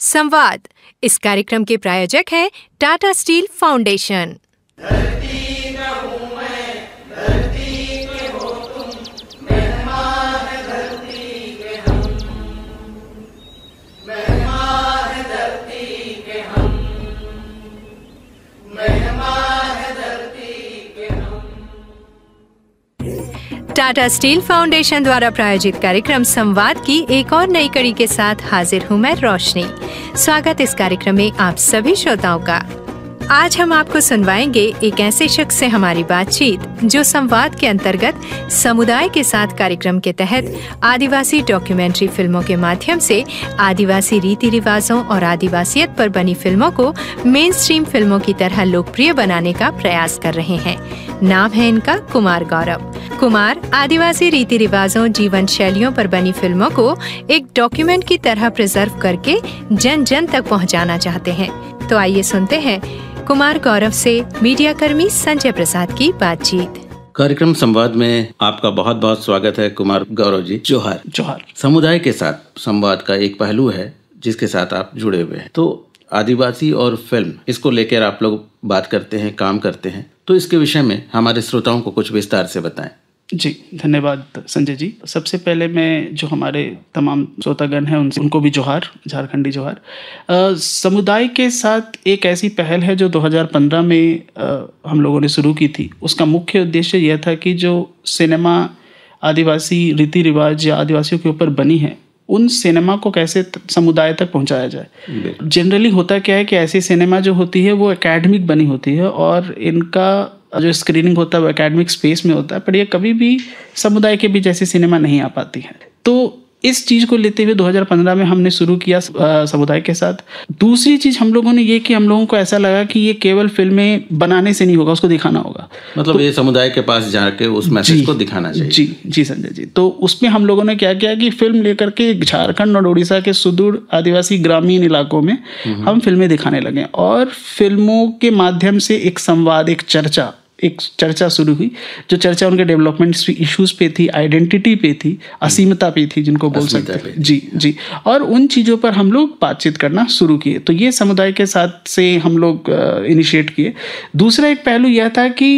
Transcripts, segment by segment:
संवाद इस कार्यक्रम के प्रायोजक है Tata Steel Foundation Tata Steel Foundation द्वारा प्रायोजित कार्यक्रम संवाद की एक और नई कड़ी के साथ हाजिर हूँ मैं रोशनी स्वागत इस कार्यक्रम में आप सभी श्रोताओं का आज हम आपको सुनवाएंगे एक ऐसे शख्स से हमारी बातचीत जो संवाद के अंतर्गत समुदाय के साथ कार्यक्रम के तहत आदिवासी डॉक्यूमेंट्री फिल्मों के माध्यम से आदिवासी रीति रिवाजों और आदिवासियत पर बनी फिल्मों को मेन स्ट्रीम फिल्मों की तरह लोकप्रिय बनाने का प्रयास कर रहे हैं नाम है इनका कुमार गौरव कुमार आदिवासी रीति रिवाजों जीवन शैलियों पर बनी फिल्मों को एक डॉक्यूमेंट की तरह प्रिजर्व करके जन जन तक पहुंचाना चाहते हैं तो आइए सुनते हैं कुमार गौरव से कर्मी संजय प्रसाद की बातचीत कार्यक्रम संवाद में आपका बहुत बहुत स्वागत है कुमार गौरव जी जोहार जोहार समुदाय के साथ संवाद का एक पहलू है जिसके साथ आप जुड़े हुए हैं तो आदिवासी और फिल्म इसको लेकर आप लोग बात करते हैं काम करते हैं तो इसके विषय में हमारे श्रोताओं को कुछ विस्तार से बताएं जी धन्यवाद संजय जी सबसे पहले मैं जो हमारे तमाम श्रोतागण हैं उनसे उनको भी जोहार झारखंडी जोहार समुदाय के साथ एक ऐसी पहल है जो 2015 में आ, हम लोगों ने शुरू की थी उसका मुख्य उद्देश्य यह था कि जो सिनेमा आदिवासी रीति रिवाज या आदिवासियों के ऊपर बनी है उन सिनेमा को कैसे समुदाय तक पहुंचाया जाए जनरली होता क्या है कि ऐसी सिनेमा जो होती है वो एकेडमिक बनी होती है और इनका जो स्क्रीनिंग होता है वो एकेडमिक स्पेस में होता है पर यह कभी भी समुदाय के बीच ऐसी सिनेमा नहीं आ पाती है तो इस चीज़ को लेते हुए 2015 में हमने शुरू किया समुदाय के साथ दूसरी चीज़ हम लोगों ने ये कि हम लोगों को ऐसा लगा कि ये केवल फिल्में बनाने से नहीं होगा उसको दिखाना होगा मतलब तो, ये समुदाय के पास जाके उस मैसेज को दिखाना चाहिए जी जी संजय जी तो उसमें हम लोगों ने क्या किया कि फिल्म लेकर के झारखंड और उड़ीसा के सुदूर आदिवासी ग्रामीण इलाकों में हम्म। हम फिल्में दिखाने लगे और फिल्मों के माध्यम से एक संवाद एक चर्चा एक चर्चा शुरू हुई जो चर्चा उनके डेवलपमेंट इश्यूज पे थी आइडेंटिटी पे थी हम्म। असीमता पे थी जिनको बोल सकते हैं जी हाँ। जी और उन चीज़ों पर हम लोग बातचीत करना शुरू किए तो ये समुदाय के साथ से हम लोग इनिशिएट किए दूसरा एक पहलू यह था कि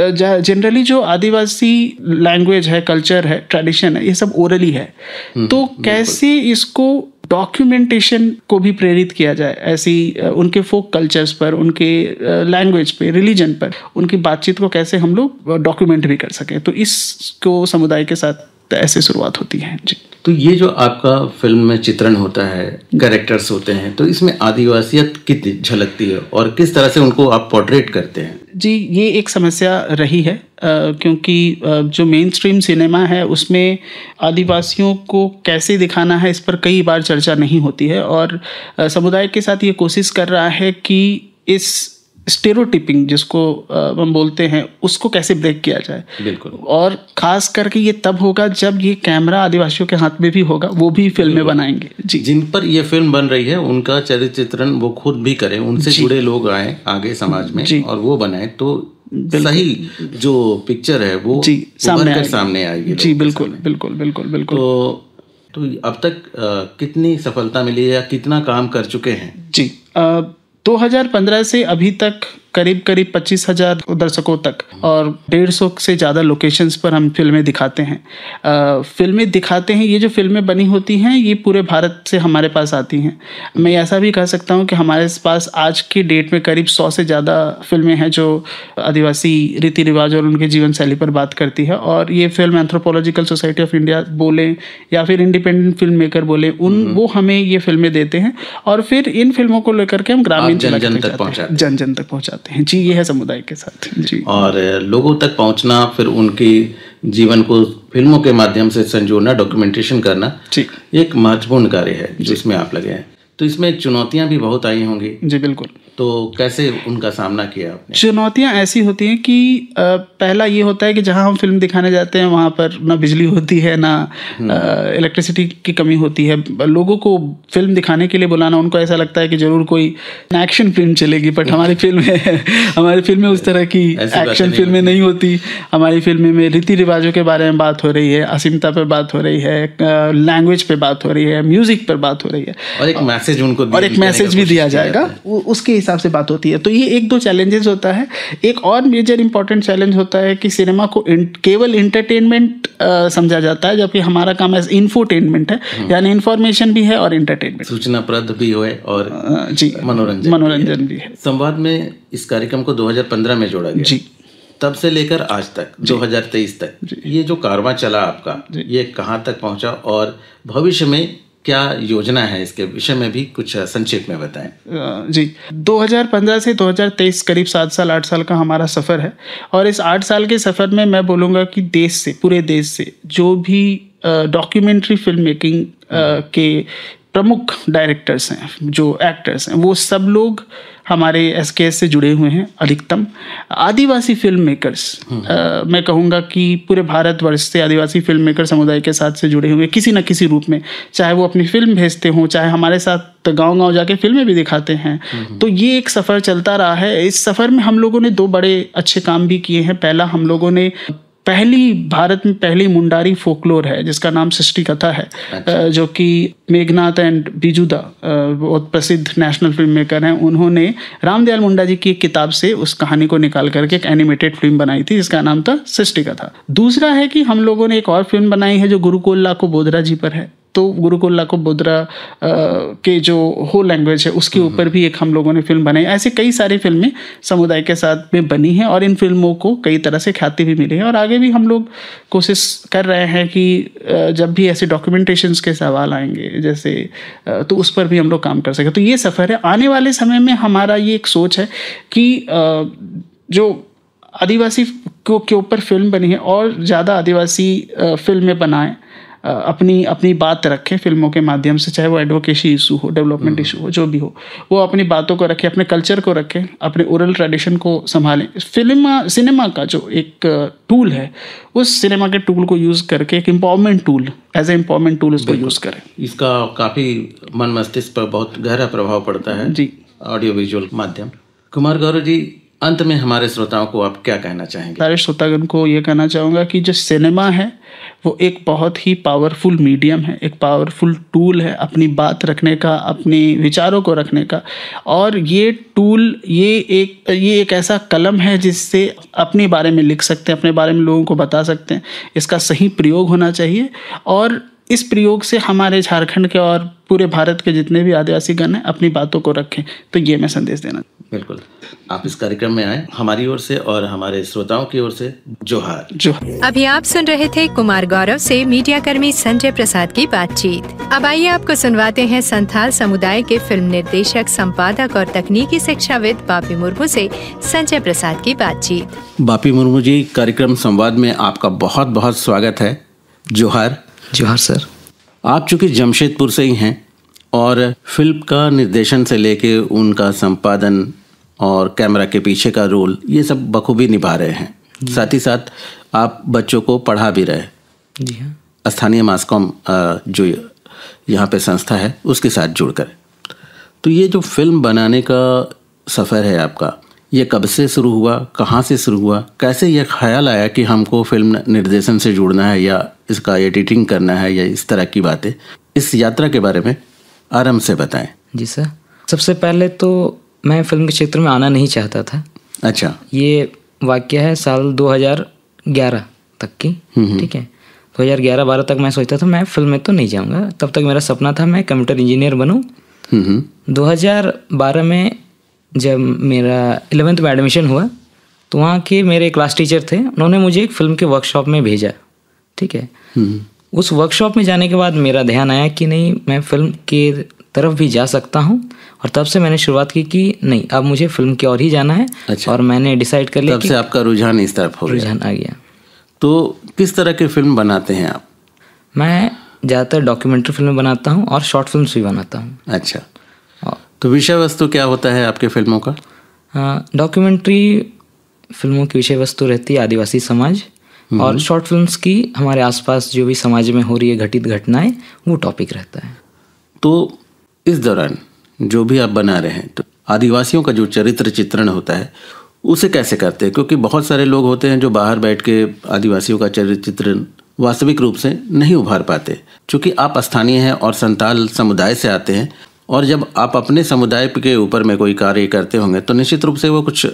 जनरली जो आदिवासी लैंग्वेज है कल्चर है ट्रेडिशन है ये सब ओरली है हम्म, तो कैसे इसको डॉक्यूमेंटेशन को भी प्रेरित किया जाए ऐसी उनके फोक कल्चर्स पर उनके लैंग्वेज पे रिलीजन पर उनकी बातचीत को कैसे हम लोग डॉक्यूमेंट भी कर सकें तो इसको समुदाय के साथ ऐसे शुरुआत होती है जी तो ये जो आपका फिल्म में चित्रण होता है कैरेक्टर्स होते हैं तो इसमें आदिवासियत कितनी झलकती है और किस तरह से उनको आप पोर्ट्रेट करते हैं जी ये एक समस्या रही है क्योंकि जो मेन स्ट्रीम सिनेमा है उसमें आदिवासियों को कैसे दिखाना है इस पर कई बार चर्चा नहीं होती है और समुदाय के साथ ये कोशिश कर रहा है कि इस स्टेरोटिपिंग जिसको हम बोलते हैं उसको कैसे ब्रेक किया जाए बिल्कुल और खास करके ये तब होगा जब ये कैमरा आदिवासियों के हाथ में भी होगा वो भी फिल्में बनाएंगे जी जिन पर ये फिल्म बन रही है उनका चरित्र चित्रण वो खुद भी करें उनसे जुड़े लोग आए आगे समाज में और वो बनाए तो सही जो पिक्चर है वो जी सामने सामने आएगी जी बिल्कुल बिल्कुल बिल्कुल बिल्कुल तो, तो अब तक कितनी सफलता मिली है या कितना काम कर चुके हैं जी 2015 से अभी तक करीब करीब पच्चीस हज़ार दर्शकों तक और डेढ़ सौ से ज़्यादा लोकेशंस पर हम फिल्में दिखाते हैं फिल्में दिखाते हैं ये जो फिल्में बनी होती हैं ये पूरे भारत से हमारे पास आती हैं मैं ऐसा भी कह सकता हूँ कि हमारे पास आज की डेट में करीब सौ से ज़्यादा फिल्में हैं जो आदिवासी रीति रिवाज और उनके जीवन शैली पर बात करती है और ये film Anthropological Society of India बोलें या फिर इंडिपेंडेंट फिल्म मेकर बोलें उन हम्म। वो हमें ये फिल्में देते हैं और फिर इन फिल्मों को लेकर के हम ग्रामीण जन जन तक पहुँचाते जन जन तक पहुँचाते चाहते हैं जी ये है समुदाय के साथ जी और लोगों तक पहुंचना फिर उनकी जीवन को फिल्मों के माध्यम से संजोड़ना डॉक्यूमेंटेशन करना जी एक महत्वपूर्ण कार्य है जिसमें आप लगे हैं तो इसमें चुनौतियां भी बहुत आई होंगी जी बिल्कुल तो कैसे उनका सामना किया आपने चुनौतियाँ ऐसी होती हैं कि पहला ये होता है कि जहाँ हम फिल्म दिखाने जाते हैं वहाँ पर ना बिजली होती है ना इलेक्ट्रिसिटी हम्म। की कमी होती है लोगों को फिल्म दिखाने के लिए बुलाना उनको ऐसा लगता है कि ज़रूर कोई एक्शन फिल्म चलेगी बट हमारी फिल्म हमारी फिल्म में उस तरह की एक्शन फिल्में नहीं होती हमारी फिल्म में रीति रिवाजों के बारे में बात हो रही है असीमता पर बात हो रही है लैंग्वेज पर बात हो रही है म्यूज़िक पर बात हो रही है और एक मैसेज उनको और एक मैसेज भी दिया जाएगा उसके हिसाब से बात होती है तो ये एक दो चैलेंजेस होता है एक और मेजर इंपॉर्टेंट चैलेंज होता है कि सिनेमा को केवल इंटरटेनमेंट समझा जाता है जबकि हमारा काम एज इन्फोटेनमेंट है हम्म। यानी इन्फॉर्मेशन भी है और इंटरटेनमेंट सूचना प्रद भी हो और जी मनोरंजन मनोरंजन भी है संवाद में इस कार्यक्रम को 2015 में जोड़ा गया जी तब से लेकर आज तक 2023 तक ये जो कारवा चला आपका ये कहाँ तक पहुँचा और भविष्य में क्या योजना है इसके विषय में भी कुछ संक्षेप में बताएं जी 2015 से 2023 करीब सात साल आठ साल का हमारा सफ़र है और इस आठ साल के सफ़र में मैं बोलूँगा कि देश से पूरे देश से जो भी डॉक्यूमेंट्री फिल्म मेकिंग के प्रमुख डायरेक्टर्स हैं जो एक्टर्स हैं वो सब लोग हमारे एस के एस से जुड़े हुए हैं अधिकतम आदिवासी फिल्म मेकर्स आ, मैं कहूँगा कि पूरे भारतवर्ष से आदिवासी फिल्म मेकर समुदाय के साथ से जुड़े हुए किसी न किसी रूप में चाहे वो अपनी फिल्म भेजते हों चाहे हमारे साथ गांव गांव जाके फिल्में भी दिखाते हैं हम्म। तो ये एक सफ़र चलता रहा है इस सफ़र में हम लोगों ने दो बड़े अच्छे काम भी किए हैं पहला हम लोगों ने पहली भारत में पहली मुंडारी फोकलोर है जिसका नाम सृष्टि कथा है अच्छा। जो कि मेघनाथ एंड बिजुदा बहुत प्रसिद्ध नेशनल फिल्म मेकर हैं उन्होंने रामदयाल मुंडा जी की एक किताब से उस कहानी को निकाल करके एक एनिमेटेड फिल्म बनाई थी जिसका नाम था सृष्टि कथा दूसरा है कि हम लोगों ने एक और फिल्म बनाई है जो गुरुकोल्ला को बोधरा जी पर है तो गुरुकुल्ला को बुद्रा के जो हो लैंग्वेज है उसके हम्म। ऊपर भी एक हम लोगों ने फिल्म बनाई ऐसे कई सारी फिल्में समुदाय के साथ में बनी हैं और इन फिल्मों को कई तरह से ख्याति भी मिली है और आगे भी हम लोग कोशिश कर रहे हैं कि जब भी ऐसे डॉक्यूमेंटेशंस के सवाल आएंगे जैसे तो उस पर भी हम लोग काम कर सकें तो ये सफ़र है आने वाले समय में हमारा ये एक सोच है कि जो आदिवासी को के ऊपर फिल्म बनी है और ज़्यादा आदिवासी फिल्में बनाएं अपनी अपनी बात रखें फिल्मों के माध्यम से चाहे वो एडवोकेसी इशू हो डेवलपमेंट हम्म। इशू हो जो भी हो वो अपनी बातों को रखें अपने कल्चर को रखें अपने ओरल ट्रेडिशन को संभालें फिल्म सिनेमा का जो एक टूल है उस सिनेमा के टूल को यूज़ करके एक empowerment tool as a empowerment tool उसको यूज़ करें इसका काफ़ी मन मस्तिष्क पर बहुत गहरा प्रभाव पड़ता है जी ऑडियो विजुअल माध्यम कुमार गौरव जी अंत में हमारे श्रोताओं को आप क्या कहना चाहेंगे सारे श्रोतागण को ये कहना चाहूँगा कि जो सिनेमा है वो एक बहुत ही पावरफुल मीडियम है एक पावरफुल टूल है अपनी बात रखने का अपने विचारों को रखने का और ये टूल ये एक ये एक ऐसा कलम है जिससे अपने बारे में लिख सकते हैं अपने बारे में लोगों को बता सकते हैं इसका सही प्रयोग होना चाहिए और इस प्रयोग से हमारे झारखंड के और पूरे भारत के जितने भी आदिवासी गण हैं अपनी बातों को रखें तो ये मैं संदेश देना बिल्कुल आप इस कार्यक्रम में आए हमारी ओर से और हमारे श्रोताओं की ओर से जोहार जोहार अभी आप सुन रहे थे कुमार गौरव से मीडिया कर्मी संजय प्रसाद की बातचीत अब आइए आपको सुनवाते हैं संथाल समुदाय के फिल्म निर्देशक संपादक और तकनीकी शिक्षाविद बापी मुर्मू से संजय प्रसाद की बातचीत बापी मुर्मू जी कार्यक्रम संवाद में आपका बहुत बहुत स्वागत है जोहार जोहर सर आप चूँकि जमशेदपुर से ही हैं और फिल्म का निर्देशन से लेके उनका संपादन और कैमरा के पीछे का रोल ये सब बखूबी निभा रहे हैं साथ ही साथ आप बच्चों को पढ़ा भी रहे जी हाँ स्थानीय मास्कॉम जो यहाँ पे संस्था है उसके साथ जुड़कर तो ये जो फिल्म बनाने का सफ़र है आपका ये कब से शुरू हुआ कहाँ से शुरू हुआ कैसे ये ख्याल आया कि हमको फिल्म निर्देशन से जुड़ना है या इसका एडिटिंग करना है या इस तरह की बातें इस यात्रा के बारे में आराम से बताएं जी सर सबसे पहले तो मैं फिल्म के क्षेत्र में आना नहीं चाहता था अच्छा ये वाक्य है साल 2011 तक की हम्म, हम्म। ठीक है 2011-12 तक मैं सोचता था मैं फिल्म में तो नहीं जाऊंगा तब तक मेरा सपना था मैं कंप्यूटर इंजीनियर बनूं 2012 हम्म, में जब मेरा एलेवेंथ में एडमिशन हुआ तो वहाँ के मेरे क्लास टीचर थे उन्होंने मुझे एक फिल्म के वर्कशॉप में भेजा ठीक है हम्म। उस वर्कशॉप में जाने के बाद मेरा ध्यान आया कि नहीं मैं फिल्म के तरफ भी जा सकता हूँ और तब से मैंने शुरुआत की कि नहीं अब मुझे फिल्म की ओर ही जाना है अच्छा। और मैंने डिसाइड कर लिया तब से आपका रुझान इस तरफ हो रुझान आ गया तो किस तरह की फिल्म बनाते हैं आप मैं ज़्यादातर डॉक्यूमेंट्री फिल्म बनाता हूँ और शॉर्ट फिल्म भी बनाता हूँ अच्छा तो विषय वस्तु क्या होता है आपके फिल्मों का डॉक्यूमेंट्री फिल्मों की विषय वस्तु रहती है आदिवासी समाज हम्म। और शॉर्ट फिल्म्स की हमारे आसपास जो भी समाज में हो रही है घटित घटनाएं वो टॉपिक रहता है तो इस दौरान जो भी आप बना रहे हैं तो आदिवासियों का जो चरित्र चित्रण होता है उसे कैसे करते हैं क्योंकि बहुत सारे लोग होते हैं जो बाहर बैठ के आदिवासियों का चरित्र चित्रण वास्तविक रूप से नहीं उभार पाते क्योंकि आप स्थानीय हैं और संताल समुदाय से आते हैं और जब आप अपने समुदाय के ऊपर में कोई कार्य करते होंगे तो निश्चित रूप से वो कुछ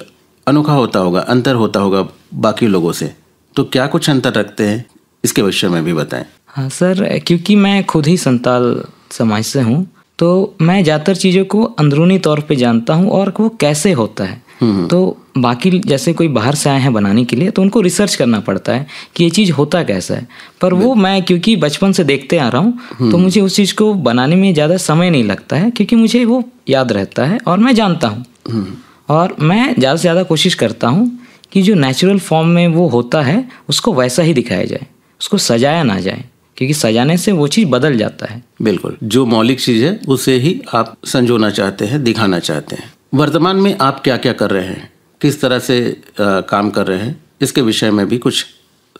अनोखा होता होगा अंतर होता होगा बाकी लोगों से तो क्या कुछ अंतर रखते हैं इसके विषय में भी बताएं हाँ सर क्योंकि मैं खुद ही संताल समाज से हूँ तो मैं ज़्यादातर चीज़ों को अंदरूनी तौर पे जानता हूँ और वो कैसे होता है हम्म, हम्म। तो बाकी जैसे कोई बाहर से आए हैं बनाने के लिए तो उनको रिसर्च करना पड़ता है कि ये चीज़ होता कैसा है पर वो मैं क्योंकि बचपन से देखते आ रहा हूँ तो हम्म। मुझे उस चीज़ को बनाने में ज़्यादा समय नहीं लगता है क्योंकि मुझे वो याद रहता है और मैं जानता हूँ हम्म। और मैं ज़्यादा से ज़्यादा कोशिश करता हूँ कि जो नेचुरल फॉर्म में वो होता है उसको वैसा ही दिखाया जाए उसको सजाया ना जाए क्योंकि सजाने से वो चीज़ बदल जाता है बिल्कुल जो मौलिक चीज़ है उसे ही आप संजोना चाहते हैं दिखाना चाहते हैं वर्तमान में आप क्या क्या कर रहे हैं किस तरह से आ, काम कर रहे हैं इसके विषय में भी कुछ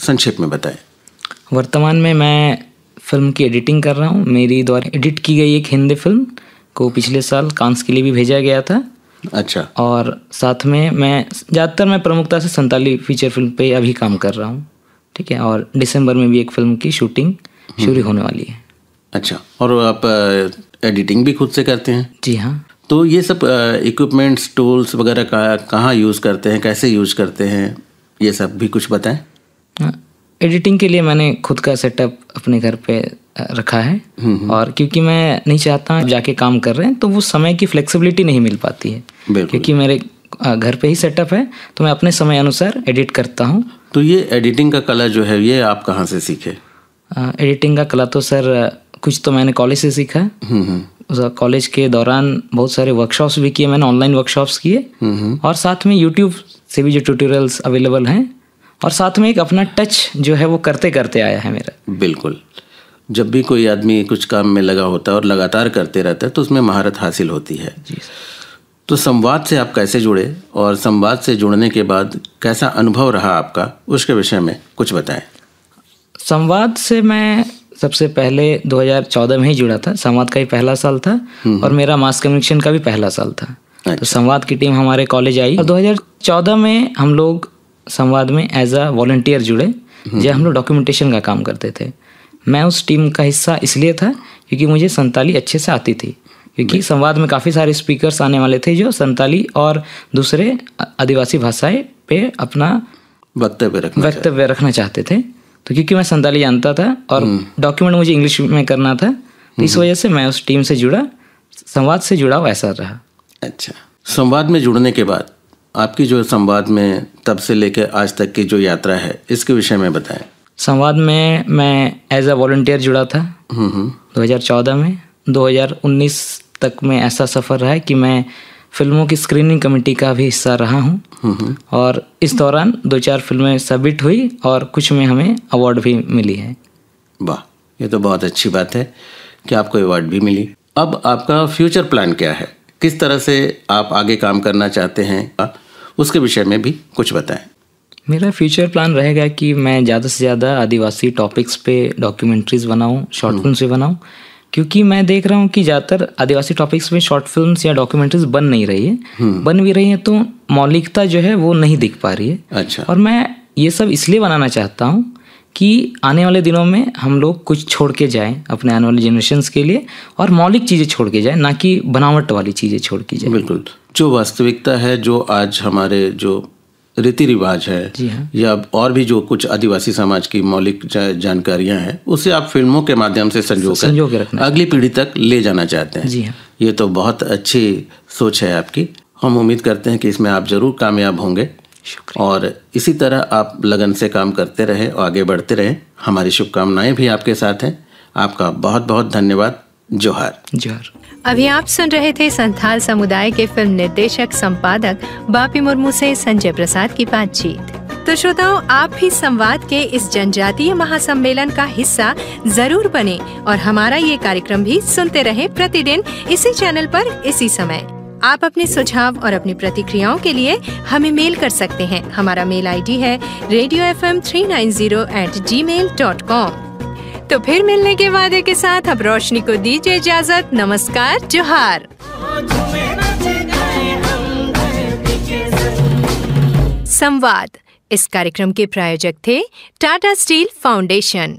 संक्षेप में बताएं वर्तमान में मैं फिल्म की एडिटिंग कर रहा हूँ मेरी द्वारा एडिट की गई एक हिंदी फिल्म को पिछले साल कांस के लिए भी भेजा गया था अच्छा और साथ में मैं ज़्यादातर मैं प्रमुखता से संताली फीचर फिल्म पे अभी काम कर रहा हूँ ठीक है और दिसंबर में भी एक फिल्म की शूटिंग हम्म। शुरू होने वाली है अच्छा और आप एडिटिंग भी खुद से करते हैं जी हाँ तो ये सब इक्विपमेंट्स टूल्स वगैरह का कहाँ यूज़ करते हैं कैसे यूज़ करते हैं ये सब भी कुछ बताएं एडिटिंग हाँ, के लिए मैंने खुद का सेटअप अपने घर पे रखा है हम्म, हम्म। और क्योंकि मैं नहीं चाहता जाके काम कर रहे हैं तो वो समय की फ्लेक्सिबिलिटी नहीं मिल पाती है क्योंकि मेरे घर पे ही सेटअप है तो मैं अपने समय अनुसार एडिट करता हूँ तो ये एडिटिंग का कला जो है ये आप कहाँ से सीखे एडिटिंग का कला तो सर कुछ तो मैंने कॉलेज से सीखा हम्म, कॉलेज के दौरान बहुत सारे वर्कशॉप्स भी किए मैंने ऑनलाइन वर्कशॉप्स किए और साथ में यूट्यूब से भी जो ट्यूटोरियल्स अवेलेबल हैं और साथ में एक अपना टच जो है वो करते करते आया है मेरा बिल्कुल जब भी कोई आदमी कुछ काम में लगा होता है और लगातार करते रहता है तो उसमें महारत हासिल होती है तो संवाद से आप कैसे जुड़े और संवाद से जुड़ने के बाद कैसा अनुभव रहा आपका उसके विषय में कुछ बताएं संवाद से मैं सबसे पहले 2014 में ही जुड़ा था संवाद का ही पहला साल था हम्म, हम्म। और मेरा मास कम्युनिकेशन का भी पहला साल था तो अच्छा। संवाद की टीम हमारे कॉलेज आई और 2014 में हम लोग संवाद में एज अ वॉल्टियर जुड़े हम्म। जहाँ हम लोग डॉक्यूमेंटेशन का काम करते थे मैं उस टीम का हिस्सा इसलिए था क्योंकि मुझे संताली अच्छे से आती थी क्योंकि संवाद में काफ़ी सारे स्पीकर्स आने वाले थे जो संताली और दूसरे आदिवासी भाषाएं पे अपना वक्तव्य रखना वक्तव्य रखना चाहते थे तो क्योंकि मैं संताली जानता था और डॉक्यूमेंट हम्म। मुझे इंग्लिश में करना था तो इस हम्म। वजह से मैं उस टीम से जुड़ा संवाद से जुड़ा ऐसा रहा अच्छा संवाद में जुड़ने के बाद आपकी जो संवाद में तब से लेकर आज तक की जो यात्रा है इसके विषय में बताएं संवाद में मैं एज अ वॉल्टियर जुड़ा था हम्म, दो हज़ार चौदह में दो हज़ार उन्नीस तक में ऐसा सफ़र रहा है कि मैं फिल्मों की स्क्रीनिंग कमेटी का भी हिस्सा रहा हूँ और इस दौरान दो चार फिल्में सबमिट हुई और कुछ में हमें अवार्ड भी मिली है वाह ये तो बहुत अच्छी बात है कि आपको अवार्ड भी मिली अब आपका फ्यूचर प्लान क्या है किस तरह से आप आगे काम करना चाहते हैं उसके विषय में भी कुछ बताएं मेरा फ्यूचर प्लान रहेगा कि मैं ज़्यादा से ज़्यादा आदिवासी टॉपिक्स पे डॉक्यूमेंट्रीज बनाऊँ शॉर्ट फिल्म से बनाऊँ क्योंकि मैं देख रहा हूँ कि ज़्यादातर आदिवासी टॉपिक्स में शॉर्ट फिल्म या डॉक्यूमेंट्रीज बन नहीं रही है हम्म। बन भी रही हैं तो मौलिकता जो है वो नहीं दिख पा रही है अच्छा और मैं ये सब इसलिए बनाना चाहता हूँ कि आने वाले दिनों में हम लोग कुछ छोड़ के जाएँ अपने आने वाले जनरेशन के लिए और मौलिक चीज़ें छोड़ के जाएँ ना कि बनावट वाली चीज़ें छोड़ के जाए बिल्कुल जो वास्तविकता है जो आज हमारे जो रीति रिवाज है जी हाँ। या और भी जो कुछ आदिवासी समाज की मौलिक जा, जानकारियां हैं उसे आप फिल्मों के माध्यम से संजो संजो कर अगली पीढ़ी तक ले जाना चाहते हैं जी हाँ। ये तो बहुत अच्छी सोच है आपकी हम उम्मीद करते हैं कि इसमें आप ज़रूर कामयाब होंगे और इसी तरह आप लगन से काम करते रहे और आगे बढ़ते रहे हमारी शुभकामनाएं भी आपके साथ हैं आपका बहुत बहुत धन्यवाद जोहार जोहार अभी आप सुन रहे थे संथाल समुदाय के फिल्म निर्देशक संपादक बापी मुर्मू से संजय प्रसाद की बातचीत तो श्रोताओं आप भी संवाद के इस जनजातीय महासम्मेलन का हिस्सा जरूर बने और हमारा ये कार्यक्रम भी सुनते रहे प्रतिदिन इसी चैनल पर इसी समय आप अपने सुझाव और अपनी प्रतिक्रियाओं के लिए हमें मेल कर सकते हैं हमारा मेल आईडी है radio F M three nine zero eight Gmail dot com तो फिर मिलने के वादे के साथ अब रोशनी को दीजिए इजाजत नमस्कार जोहार संवाद इस कार्यक्रम के प्रायोजक थे टाटा स्टील फाउंडेशन